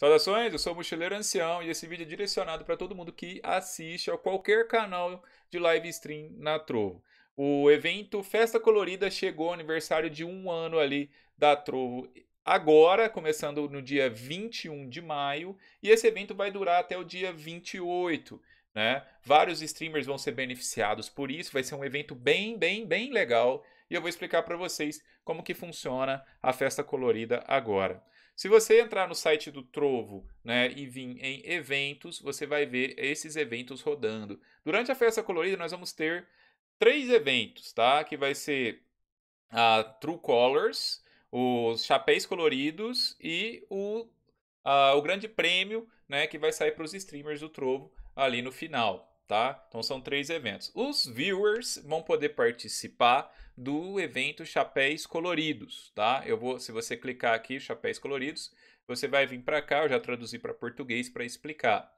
Saudações, eu sou o Mochileiro Ancião e esse vídeo é direcionado para todo mundo que assiste a qualquer canal de live stream na Trovo. O evento Festa Colorida chegou ao aniversário de um ano ali da Trovo agora, começando no dia 21 de maio, e esse evento vai durar até o dia 28. Né? Vários streamers vão ser beneficiados por isso, vai ser um evento bem, bem, bem legal e eu vou explicar para vocês como que funciona a festa colorida agora. Se você entrar no site do Trovo né, e vir em eventos, você vai ver esses eventos rodando. Durante a festa colorida, nós vamos ter três eventos, tá? Que vai ser a True Colors, os chapéus coloridos e o, a, o grande prêmio, né? Que vai sair para os streamers do Trovo ali no final tá? Então são três eventos. Os viewers vão poder participar do evento Chapéis Coloridos, tá? Eu vou, se você clicar aqui, Chapéis Coloridos, você vai vir para cá, eu já traduzi para português para explicar.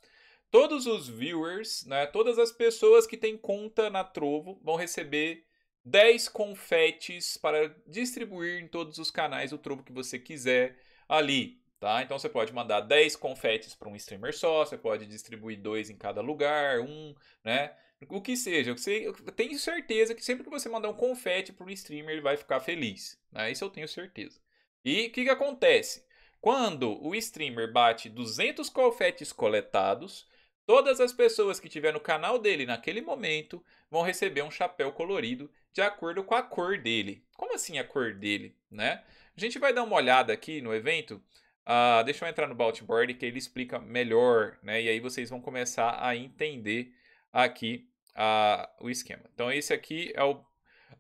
Todos os viewers, né, todas as pessoas que têm conta na Trovo vão receber 10 confetes para distribuir em todos os canais o Trovo que você quiser ali, Tá? Então você pode mandar 10 confetes para um streamer só, você pode distribuir dois em cada lugar, um, né? O que seja, eu tenho certeza que sempre que você mandar um confete para um streamer, ele vai ficar feliz. Né? Isso eu tenho certeza. E o que, que acontece? Quando o streamer bate 200 confetes coletados, todas as pessoas que tiver no canal dele naquele momento vão receber um chapéu colorido de acordo com a cor dele. Como assim a cor dele, né? A gente vai dar uma olhada aqui no evento Uh, deixa eu entrar no Baltboard que ele explica melhor, né? E aí vocês vão começar a entender aqui uh, o esquema. Então esse aqui é o,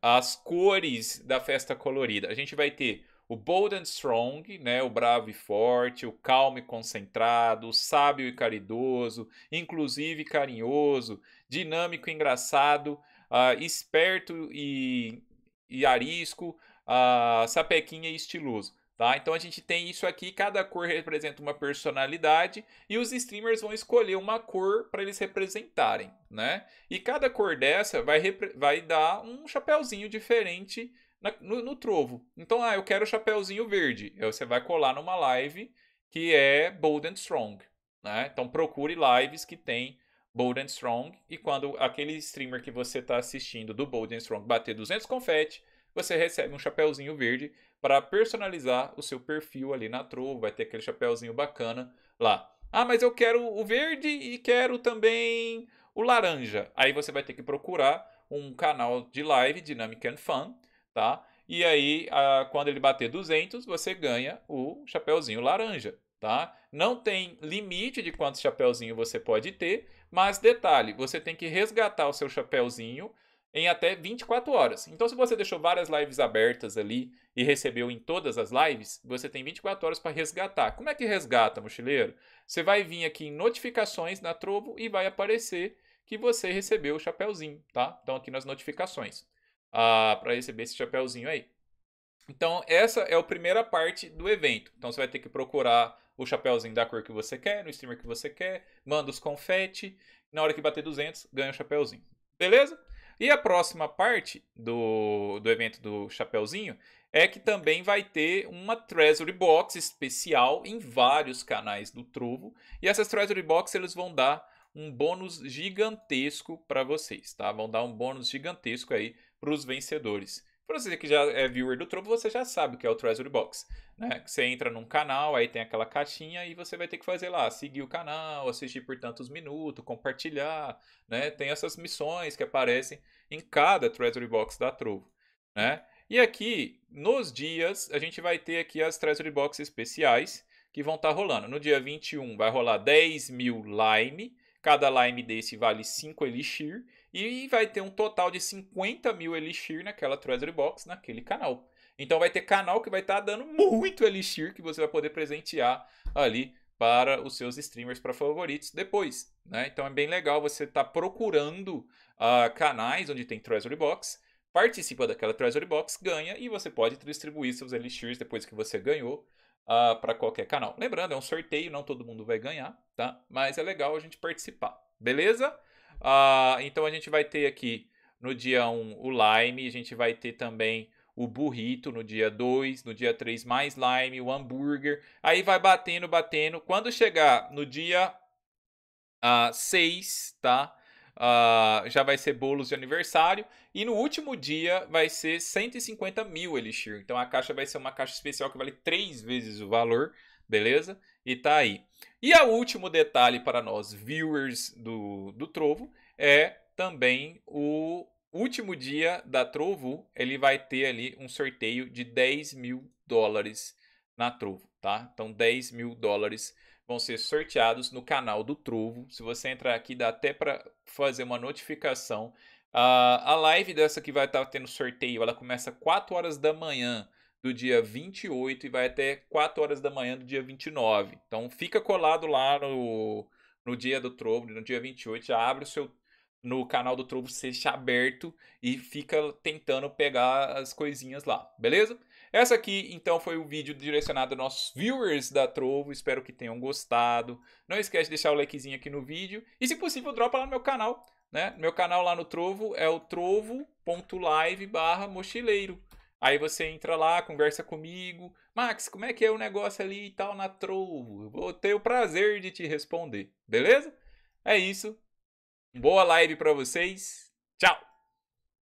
as cores da festa colorida. A gente vai ter o bold and strong, né, o bravo e forte, o calmo e concentrado, o sábio e caridoso, inclusive carinhoso, dinâmico e engraçado, uh, esperto e, e arisco, uh, sapequinha e estiloso. Tá? Então a gente tem isso aqui, cada cor representa uma personalidade e os streamers vão escolher uma cor para eles representarem, né? E cada cor dessa vai, vai dar um chapéuzinho diferente na, no, no, trovo. Então, ah, eu quero o chapéuzinho verde. Aí você vai colar numa live que é Bold and Strong, né? Então procure lives que tem Bold and Strong e quando aquele streamer que você está assistindo do Bold and Strong bater 200 confetes você recebe um chapéuzinho verde para personalizar o seu perfil ali na Trovo. Vai ter aquele chapéuzinho bacana lá. Ah, mas eu quero o verde e quero também o laranja. Aí você vai ter que procurar um canal de live, Dynamic and Fun, tá? E aí, a, quando ele bater 200, você ganha o chapéuzinho laranja, tá? Não tem limite de quantos chapéuzinho você pode ter, mas detalhe, você tem que resgatar o seu chapéuzinho em até 24 horas. Então, se você deixou várias lives abertas ali e recebeu em todas as lives, você tem 24 horas para resgatar. Como é que resgata, mochileiro? Você vai vir aqui em notificações na Trovo e vai aparecer que você recebeu o chapéuzinho, tá? Então, aqui nas notificações, ah, para receber esse chapéuzinho aí. Então, essa é a primeira parte do evento. Então, você vai ter que procurar o chapéuzinho da cor que você quer, no streamer que você quer, manda os confete, na hora que bater 200, ganha o chapéuzinho. Beleza? E a próxima parte do, do evento do Chapeuzinho é que também vai ter uma Treasury Box especial em vários canais do Trovo. E essas Treasury Box eles vão dar um bônus gigantesco para vocês, tá? Vão dar um bônus gigantesco aí para os vencedores. Para você que já é viewer do Trovo, você já sabe o que é o Treasury Box. Né? Você entra num canal, aí tem aquela caixinha e você vai ter que fazer lá, seguir o canal, assistir por tantos minutos, compartilhar. Né? Tem essas missões que aparecem em cada Treasury Box da Trovo. Né? E aqui, nos dias, a gente vai ter aqui as Treasury Box especiais que vão estar tá rolando. No dia 21 vai rolar 10 mil Lime, cada Lime desse vale 5 Elixir e vai ter um total de 50 mil Elixir naquela Treasury Box, naquele canal. Então vai ter canal que vai estar tá dando muito Elixir que você vai poder presentear ali para os seus streamers para favoritos depois. Né? Então é bem legal você estar tá procurando uh, canais onde tem Treasury Box, participa daquela Treasury Box, ganha e você pode distribuir seus Elixirs depois que você ganhou uh, ah, para qualquer canal. Lembrando, é um sorteio, não todo mundo vai ganhar, tá? Mas é legal a gente participar, beleza? Uh, então a gente vai ter aqui no dia 1 o lime, a gente vai ter também o burrito no dia 2, no dia 3 mais lime, o hambúrguer. Aí vai batendo, batendo. Quando chegar no dia uh, ah, 6, tá? Uh, já vai ser bolos de aniversário. E no último dia vai ser 150 mil Elixir. Então a caixa vai ser uma caixa especial que vale três vezes o valor, beleza? E tá aí. E o último detalhe para nós, viewers do, do Trovo, é também o último dia da Trovo. Ele vai ter ali um sorteio de 10 mil dólares na Trovo, tá? Então 10 mil dólares vão ser sorteados no canal do Trovo. Se você entrar aqui, dá até para fazer uma notificação. Uh, a live dessa que vai estar tá tendo sorteio, ela começa 4 horas da manhã do dia 28 e vai até 4 horas da manhã do dia 29. Então fica colado lá no, no dia do Trovo, no dia 28, já abre o seu no canal do Trovo, seja aberto e fica tentando pegar as coisinhas lá, beleza? Essa aqui, então, foi o vídeo direcionado aos nossos viewers da Trovo. Espero que tenham gostado. Não esquece de deixar o likezinho aqui no vídeo. E, se possível, dropa lá no meu canal. Né? Meu canal lá no Trovo é o trovo.live barra mochileiro. Aí você entra lá, conversa comigo. Max, como é que é o negócio ali e tal na Trovo? vou ter o prazer de te responder, beleza? É isso. Boa live para vocês. Tchau!